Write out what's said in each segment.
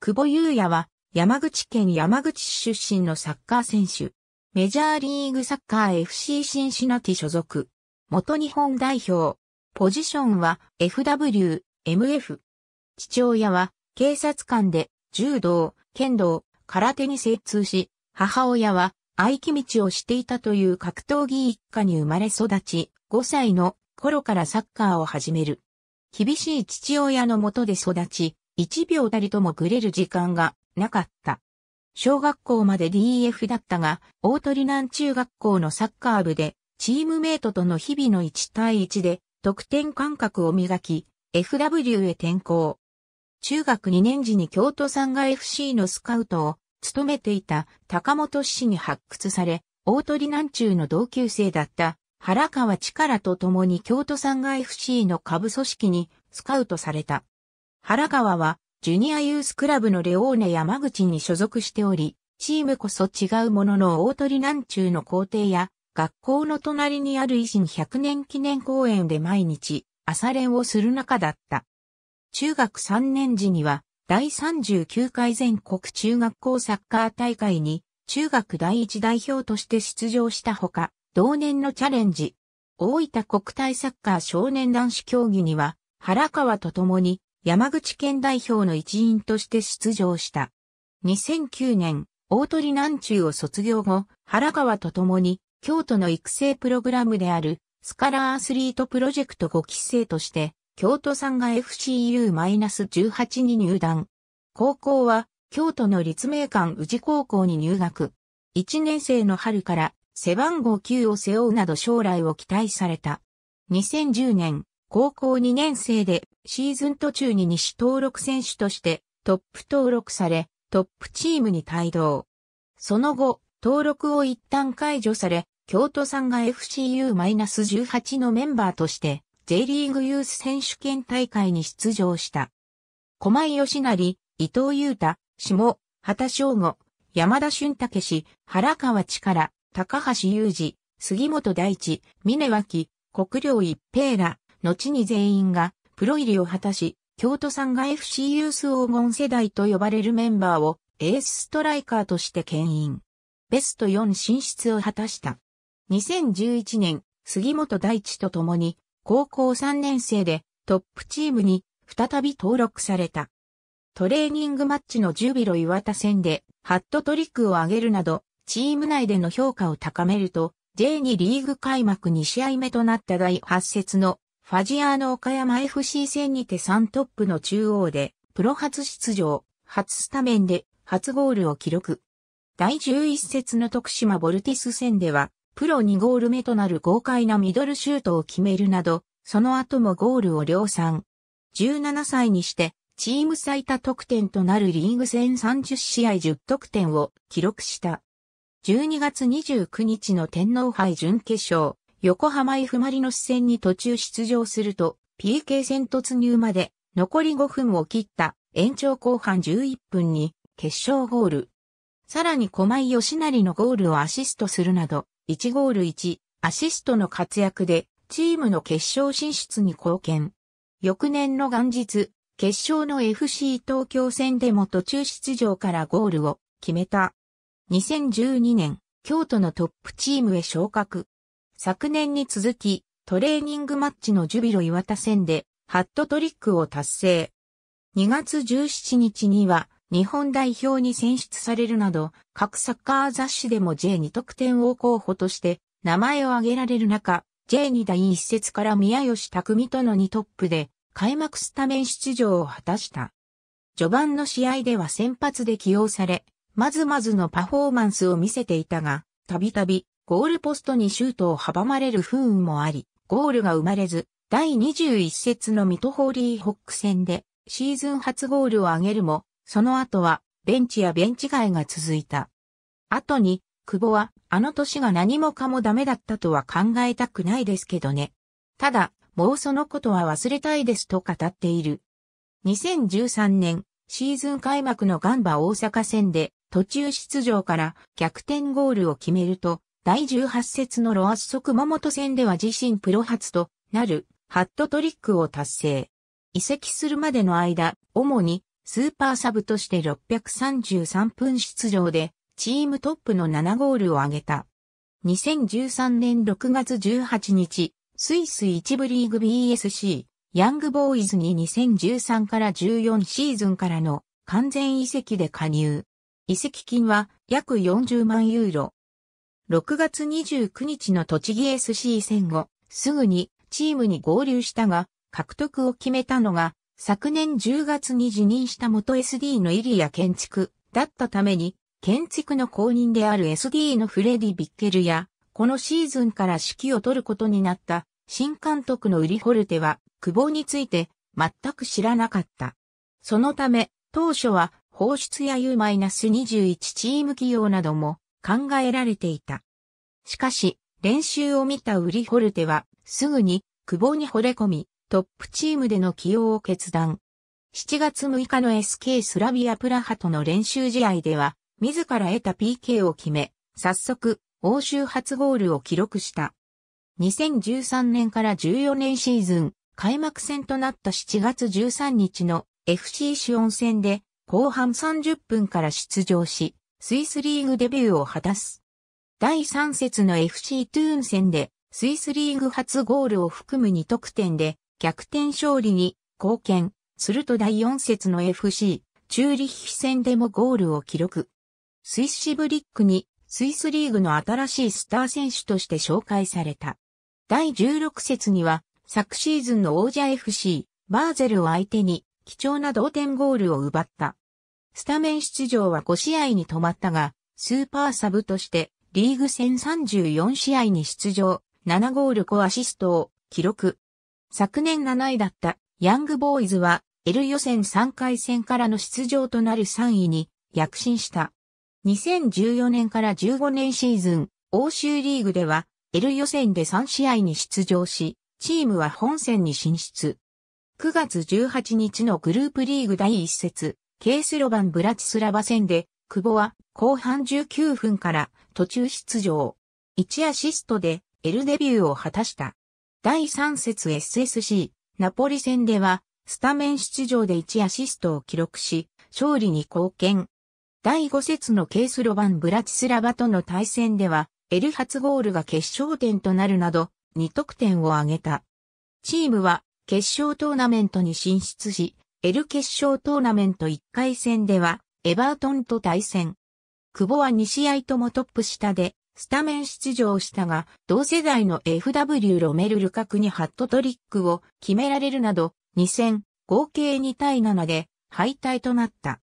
久保祐也は山口県山口市出身のサッカー選手。メジャーリーグサッカー FC シンシナティ所属。元日本代表。ポジションは FW、MF。父親は警察官で柔道、剣道、空手に精通し、母親は合気道をしていたという格闘技一家に生まれ育ち、5歳の頃からサッカーを始める。厳しい父親のもとで育ち、一秒たりともぐれる時間がなかった。小学校まで DF だったが、大鳥南中学校のサッカー部で、チームメイトとの日々の1対1で、得点感覚を磨き、FW へ転校。中学2年時に京都産が FC のスカウトを務めていた高本氏に発掘され、大鳥南中の同級生だった原川力と共に京都産が FC の下部組織にスカウトされた。原川は、ジュニアユースクラブのレオーネ山口に所属しており、チームこそ違うものの大鳥南中の校庭や、学校の隣にある維新100年記念公園で毎日、朝練をする中だった。中学3年時には、第39回全国中学校サッカー大会に、中学第一代表として出場したほか、同年のチャレンジ、大分国体サッカー少年男子競技には、原川と共に山口県代表の一員として出場した。2009年、大鳥南中を卒業後、原川と共に、京都の育成プログラムである、スカラーアスリートプロジェクト5期生として、京都産が FCU-18 に入団。高校は、京都の立命館宇治高校に入学。1年生の春から、背番号9を背負うなど将来を期待された。2010年、高校2年生でシーズン途中に西登録選手としてトップ登録され、トップチームに帯同。その後、登録を一旦解除され、京都さんが FCU-18 のメンバーとして J リーグユース選手権大会に出場した。駒井義成、伊藤優太、下、畑翔吾、山田俊武氏、原川力、高橋雄二、杉本大地、峰脇、国領一平ら、後に全員がプロ入りを果たし、京都産が FC ユース黄金世代と呼ばれるメンバーをエースストライカーとして牽引。ベスト4進出を果たした。2011年、杉本大地と共に、高校3年生でトップチームに再び登録された。トレーニングマッチのジュビロ岩田戦でハットトリックを上げるなど、チーム内での評価を高めると、J2 リーグ開幕2試合目となった第8節のファジアーノ岡山 FC 戦にて3トップの中央で、プロ初出場、初スタメンで、初ゴールを記録。第11節の徳島ボルティス戦では、プロ2ゴール目となる豪快なミドルシュートを決めるなど、その後もゴールを量産。17歳にして、チーム最多得点となるリーグ戦30試合10得点を記録した。12月29日の天皇杯準決勝、横浜 F・ マリノス戦に途中出場すると、PK 戦突入まで残り5分を切った延長後半11分に決勝ゴール。さらに駒井義成のゴールをアシストするなど、1ゴール1、アシストの活躍で、チームの決勝進出に貢献。翌年の元日、決勝の FC 東京戦でも途中出場からゴールを決めた。2012年、京都のトップチームへ昇格。昨年に続き、トレーニングマッチのジュビロ岩田戦で、ハットトリックを達成。2月17日には、日本代表に選出されるなど、各サッカー雑誌でも J2 得点王候補として、名前を挙げられる中、J2 第一節から宮吉匠との2トップで、開幕スタメン出場を果たした。序盤の試合では先発で起用され、まずまずのパフォーマンスを見せていたが、たびたびゴールポストにシュートを阻まれる不運もあり、ゴールが生まれず、第21節のミトホーリーホック戦でシーズン初ゴールを挙げるも、その後はベンチやベンチ外が続いた。後に、久保はあの年が何もかもダメだったとは考えたくないですけどね。ただ、もうそのことは忘れたいですと語っている。2013年、シーズン開幕のガンバ大阪戦で途中出場から逆転ゴールを決めると、第18節のロアッソ熊本戦では自身プロ初となるハットトリックを達成。移籍するまでの間、主にスーパーサブとして633分出場で、チームトップの7ゴールを挙げた。2013年6月18日、スイス1部リーグ BSC、ヤングボーイズに2013から14シーズンからの完全移籍で加入。移籍金は約40万ユーロ、6月29日の栃木 SC 戦後、すぐにチームに合流したが、獲得を決めたのが、昨年10月に辞任した元 SD のイリア建築だったために、建築の公認である SD のフレディ・ビッケルや、このシーズンから指揮を取ることになった新監督のウリホルテは、久保について全く知らなかった。そのため、当初は放出や U-21 チーム起用なども考えられていた。しかし、練習を見たウリホルテは、すぐに、久保に惚れ込み、トップチームでの起用を決断。7月6日の SK スラビアプラハとの練習試合では、自ら得た PK を決め、早速、欧州初ゴールを記録した。2013年から14年シーズン、開幕戦となった7月13日の FC シオン戦で、後半30分から出場し、スイスリーグデビューを果たす。第3節の FC トゥーン戦で、スイスリーグ初ゴールを含む2得点で、逆転勝利に貢献すると第4節の FC、チューリッヒ戦でもゴールを記録。スイッシブリックにスイスリーグの新しいスター選手として紹介された。第16節には、昨シーズンの王者 FC、バーゼルを相手に貴重な同点ゴールを奪った。スタメン出場は5試合に止まったが、スーパーサブとしてリーグ戦34試合に出場、7ゴール5アシストを記録。昨年7位だったヤングボーイズは L 予選3回戦からの出場となる3位に躍進した。2014年から15年シーズン、欧州リーグでは L 予選で3試合に出場し、チームは本戦に進出。9月18日のグループリーグ第1節、ケースロバン・ブラチスラバ戦で、久保は後半19分から途中出場。1アシストで L デビューを果たした。第3節 SSC ナポリ戦ではスタメン出場で1アシストを記録し、勝利に貢献。第5節のケースロバン・ブラチスラバとの対戦では、L 初ゴールが決勝点となるなど、2得点を挙げた。チームは決勝トーナメントに進出し、L 決勝トーナメント1回戦では、エバートンと対戦。久保は2試合ともトップ下で、スタメン出場したが、同世代の FW ロメル・ルカクにハットトリックを決められるなど、2戦、合計2対7で敗退となった。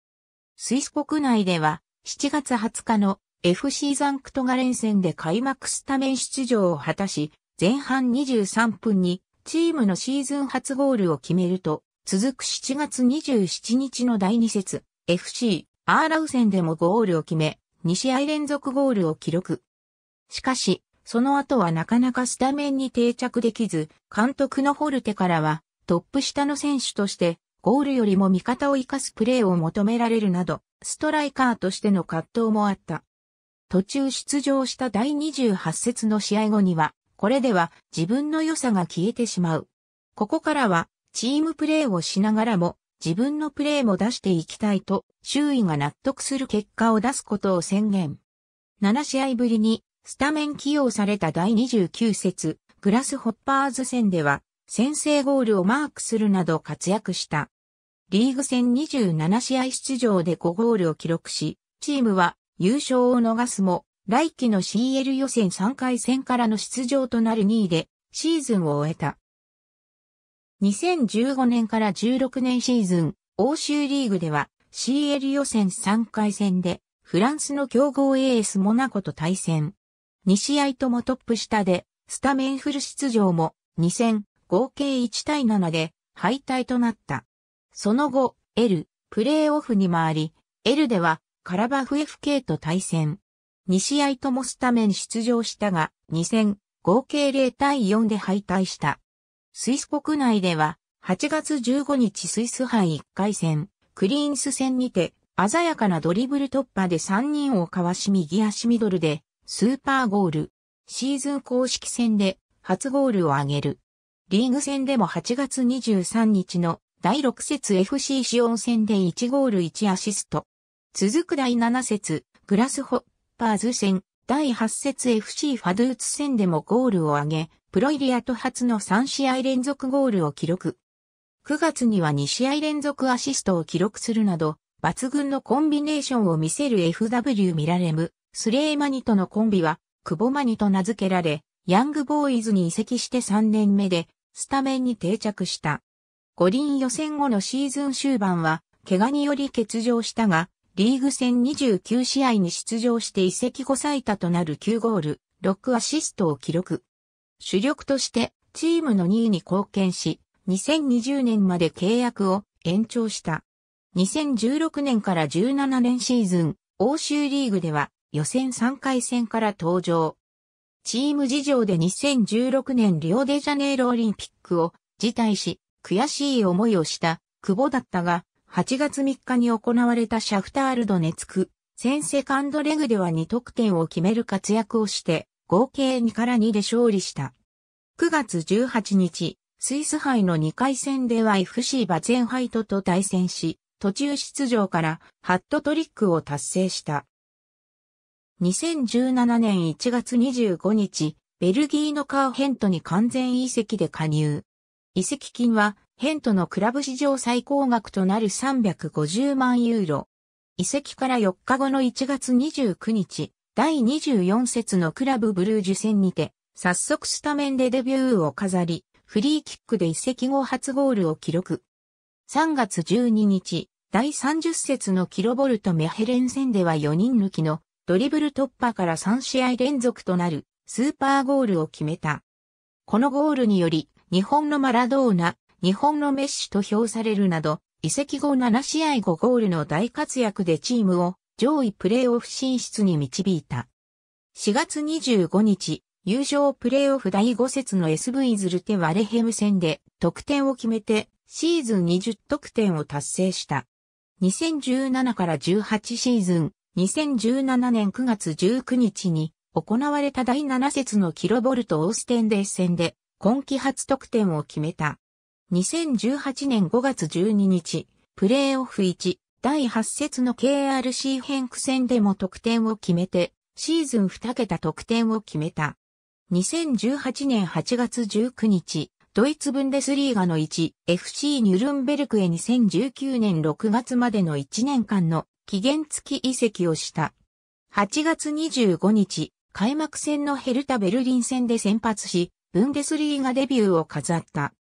スイス国内では、7月20日の FC ザンクトガ連戦で開幕スタメン出場を果たし、前半23分にチームのシーズン初ゴールを決めると、続く7月27日の第2節、FC、アーラウ戦でもゴールを決め、2試合連続ゴールを記録。しかし、その後はなかなかスタメンに定着できず、監督のホルテからは、トップ下の選手として、ゴールよりも味方を生かすプレーを求められるなど、ストライカーとしての葛藤もあった。途中出場した第28節の試合後には、これでは自分の良さが消えてしまう。ここからはチームプレーをしながらも自分のプレーも出していきたいと周囲が納得する結果を出すことを宣言。7試合ぶりにスタメン起用された第29節グラスホッパーズ戦では先制ゴールをマークするなど活躍した。リーグ戦27試合出場で5ゴールを記録し、チームは優勝を逃すも、来季の CL 予選3回戦からの出場となる2位でシーズンを終えた。2015年から16年シーズン、欧州リーグでは CL 予選3回戦でフランスの強豪 AS モナコと対戦。2試合ともトップ下でスタメンフル出場も2戦合計1対7で敗退となった。その後、L、プレーオフに回り、L ではカラバフ FK と対戦。2試合ともスタメン出場したが、2戦合計0対4で敗退した。スイス国内では、8月15日スイス杯1回戦、クリーンス戦にて、鮮やかなドリブル突破で3人をかわし右足ミドルで、スーパーゴール。シーズン公式戦で、初ゴールを挙げる。リーグ戦でも8月23日の第6節 FC シオン戦で1ゴール1アシスト。続く第7節、グラスホッパーズ戦、第8節 FC ファドゥーツ戦でもゴールを挙げ、プロイリアと初の3試合連続ゴールを記録。9月には2試合連続アシストを記録するなど、抜群のコンビネーションを見せる FW ミラレム、スレイマニとのコンビは、クボマニと名付けられ、ヤングボーイズに移籍して3年目で、スタメンに定着した。五輪予選後のシーズン終盤は、怪我により欠場したが、リーグ戦29試合に出場して移籍後最多となる9ゴール、6アシストを記録。主力としてチームの2位に貢献し、2020年まで契約を延長した。2016年から17年シーズン、欧州リーグでは予選3回戦から登場。チーム事情で2016年リオデジャネイロオリンピックを辞退し、悔しい思いをした久保だったが、8月3日に行われたシャフタールドネツク、戦セカンドレグでは2得点を決める活躍をして、合計2から2で勝利した。9月18日、スイス杯の2回戦では FC バゼンハイトと対戦し、途中出場からハットトリックを達成した。2017年1月25日、ベルギーのカーヘントに完全移籍で加入。移籍金はヘントのクラブ史上最高額となる350万ユーロ。移籍から4日後の1月29日、第24節のクラブブルージュ戦にて、早速スタメンでデビューを飾り、フリーキックで移籍後初ゴールを記録。3月12日、第30節のキロボルトメヘレン戦では4人抜きのドリブル突破から3試合連続となるスーパーゴールを決めた。このゴールにより、日本のマラドーナ、日本のメッシと評されるなど、移籍後7試合5ゴールの大活躍でチームを上位プレーオフ進出に導いた。4月25日、優勝プレーオフ第5節の SV ズルテ・ワレヘム戦で得点を決めてシーズン20得点を達成した。2017から18シーズン、2017年9月19日に行われた第7節のキロボルト・オーステンデー戦で今季初得点を決めた。2018年5月12日、プレーオフ1、第8節の KRC 変区戦でも得点を決めて、シーズン2桁得点を決めた。2018年8月19日、ドイツブンデスリーガの1、FC ニュルンベルクへ2019年6月までの1年間の期限付き移籍をした。8月25日、開幕戦のヘルタ・ベルリン戦で先発し、ブンデスリーガデビューを飾った。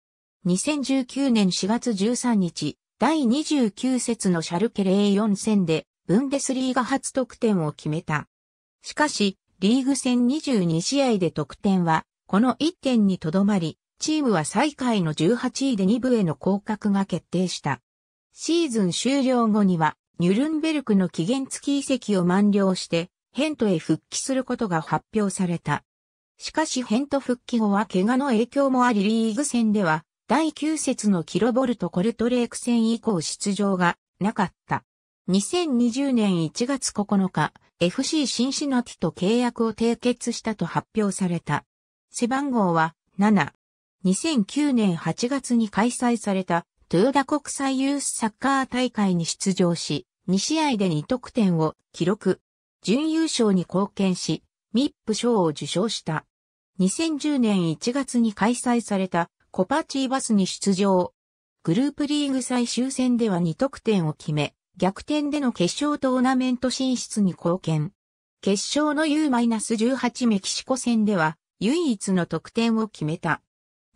2019年4月13日、第29節のシャルケ04戦で、ブンデスリーガ初得点を決めた。しかし、リーグ戦22試合で得点は、この1点にとどまり、チームは最下位の18位で2部への降格が決定した。シーズン終了後には、ニュルンベルクの期限付き遺跡を満了して、ヘントへ復帰することが発表された。しかしヘント復帰後は怪我の影響もありリーグ戦では第9節のキロボルト・コルトレーク戦以降出場がなかった。2020年1月9日、FC シンシナティと契約を締結したと発表された。背番号は7。2009年8月に開催されたトーダ国際ユースサッカー大会に出場し、2試合で2得点を記録。準優勝に貢献し、ミップ賞を受賞した。2010年1月に開催されたコパチーバスに出場。グループリーグ最終戦では2得点を決め、逆転での決勝トーナメント進出に貢献。決勝の U-18 メキシコ戦では唯一の得点を決めた。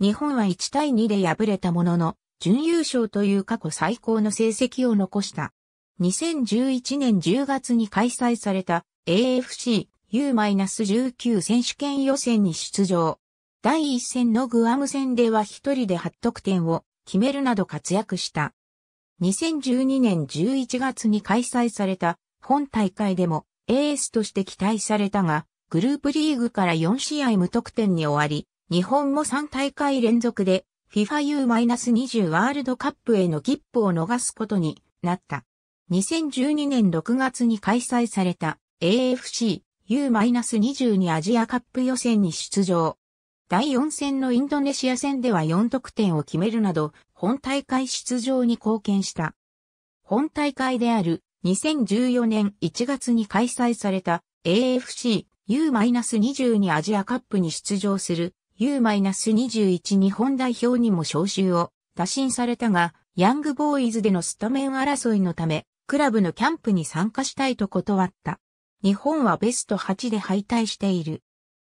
日本は1対2で敗れたものの、準優勝という過去最高の成績を残した。2011年10月に開催された AFC U-19 選手権予選に出場。第1戦のグアム戦では一人で8得点を決めるなど活躍した。2012年11月に開催された本大会でもエースとして期待されたが、グループリーグから4試合無得点に終わり、日本も3大会連続で FIFA U-20 ワールドカップへの切符を逃すことになった。2012年6月に開催された AFC U-22 アジアカップ予選に出場。第4戦のインドネシア戦では4得点を決めるなど、本大会出場に貢献した。本大会である2014年1月に開催された AFC U-22 アジアカップに出場する U-21 日本代表にも招集を打診されたが、ヤングボーイズでのスタメン争いのため、クラブのキャンプに参加したいと断った。日本はベスト8で敗退している。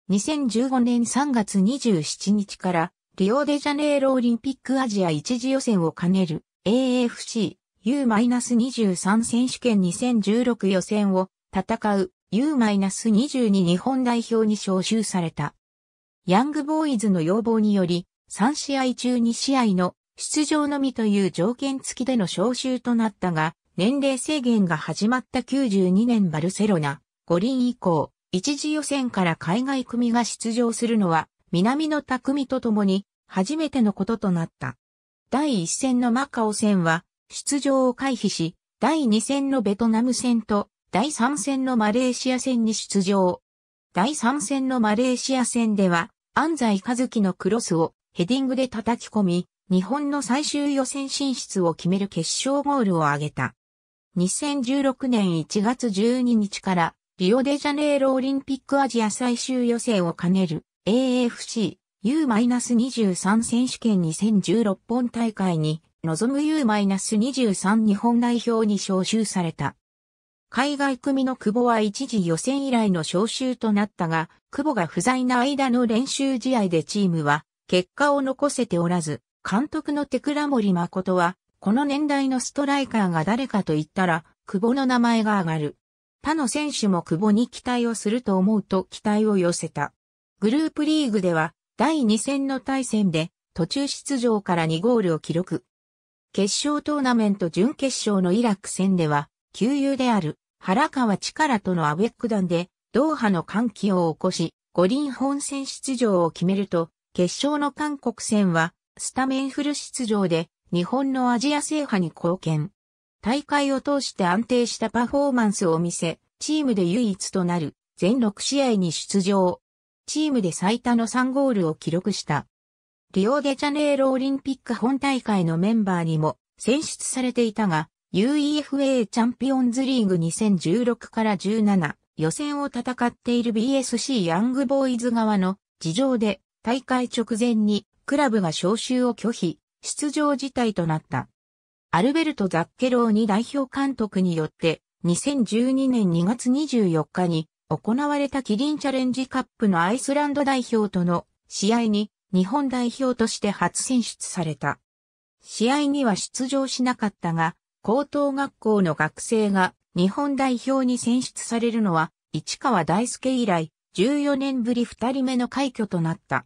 2015年3月27日からリオデジャネイロオリンピックアジア一次予選を兼ねる AFC U-23 選手権2016予選を戦う U-22 日本代表に招集された。ヤングボーイズの要望により3試合中2試合の出場のみという条件付きでの招集となったが、年齢制限が始まった92年バルセロナ五輪以降、一次予選から海外組が出場するのは、南の匠と共に、初めてのこととなった。第1戦のマカオ戦は、出場を回避し、第2戦のベトナム戦と、第3戦のマレーシア戦に出場。第3戦のマレーシア戦では、安西和樹のクロスをヘディングで叩き込み、日本の最終予選進出を決める決勝ゴールを挙げた。2016年1月12日からリオデジャネイロオリンピックアジア最終予選を兼ねる AFC U-23 選手権2016本大会に望む U-23 日本代表に招集された。海外組の久保は一時予選以来の招集となったが、久保が不在な間の練習試合でチームは結果を残せておらず、監督の手倉森誠は、この年代のストライカーが誰かと言ったら、久保の名前が上がる。他の選手も久保に期待をすると思うと期待を寄せた。グループリーグでは第2戦の対戦で途中出場から2ゴールを記録。決勝トーナメント準決勝のイラク戦では、旧友である原川力とのアベック団でドーハの歓喜を起こし、五輪本戦出場を決めると、決勝の韓国戦はスタメンフル出場で日本のアジア制覇に貢献。大会を通して安定したパフォーマンスを見せ、チームで唯一となる全6試合に出場。チームで最多の3ゴールを記録した。リオデジャネイロオリンピック本大会のメンバーにも選出されていたが、UEFA チャンピオンズリーグ2016から17予選を戦っている BSC ヤングボーイズ側の事情で大会直前にクラブが招集を拒否、出場事態となった。アルベルト・ザッケローニ代表監督によって、2012年2月24日に行われたキリンチャレンジカップのアイスランド代表との試合に日本代表として初選出された。試合には出場しなかったが、高等学校の学生が日本代表に選出されるのは、市川大輔以来、14年ぶり2人目の快挙となった。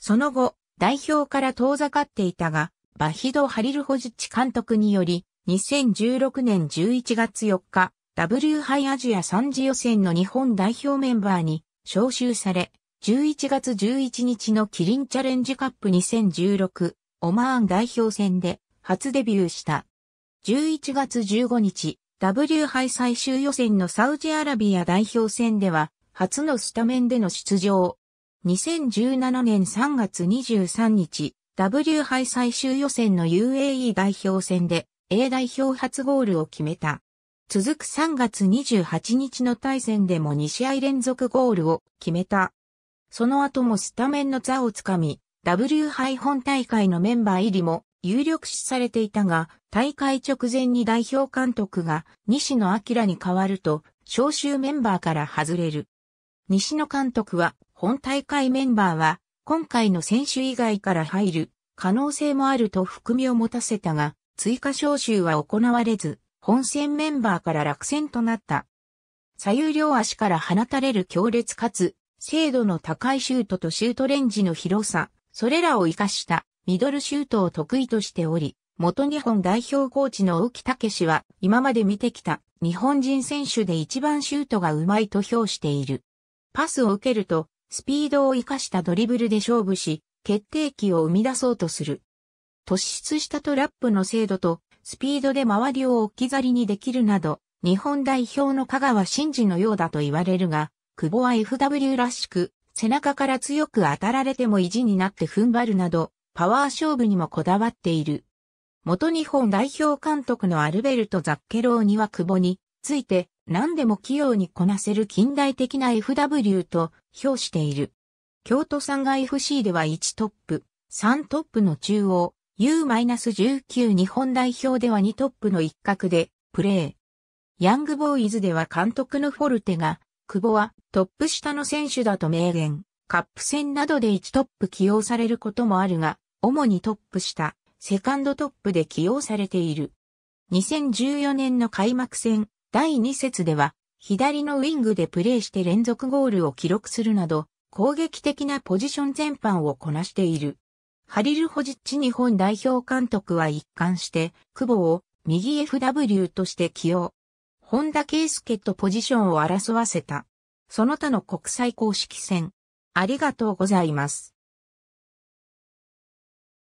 その後、代表から遠ざかっていたが、バヒド・ハリルホジッチ監督により、2016年11月4日、W 杯アジア3次予選の日本代表メンバーに招集され、11月11日のキリンチャレンジカップ2016オマーン代表戦で初デビューした。11月15日、W 杯最終予選のサウジアラビア代表戦では、初のスタメンでの出場。2017年3月23日、W 杯最終予選の UAE 代表戦で A 代表初ゴールを決めた。続く3月28日の対戦でも2試合連続ゴールを決めた。その後もスタメンの座をつかみ、W 杯本大会のメンバー入りも有力視されていたが、大会直前に代表監督が西野明に代わると、招集メンバーから外れる。西野監督は、本大会メンバーは今回の選手以外から入る可能性もあると含みを持たせたが、追加招集は行われず、本戦メンバーから落選となった。左右両足から放たれる強烈かつ、精度の高いシュートとシュートレンジの広さ、それらを活かしたミドルシュートを得意としており、元日本代表コーチの沖木武氏は今まで見てきた日本人選手で一番シュートがうまいと評している。パスを受けるとスピードを生かしたドリブルで勝負し、決定機を生み出そうとする。突出したトラップの精度と、スピードで周りを置き去りにできるなど、日本代表の香川真司のようだと言われるが、久保は FW らしく、背中から強く当たられても意地になって踏ん張るなど、パワー勝負にもこだわっている。元日本代表監督のアルベルト・ザッケローには久保について、何でも器用にこなせる近代的な FW と評している。京都産が FC では1トップ、3トップの中央、U-19 日本代表では2トップの一角でプレー。ヤングボーイズでは監督のフォルテが、久保はトップ下の選手だと明言。カップ戦などで1トップ起用されることもあるが、主にトップ下、セカンドトップで起用されている。2014年の開幕戦、第2節では、左のウィングでプレーして連続ゴールを記録するなど、攻撃的なポジション全般をこなしている。ハリル・ホジッチ日本代表監督は一貫して、久保を右 FW として起用。本田圭介とポジションを争わせた。その他の国際公式戦。ありがとうございます。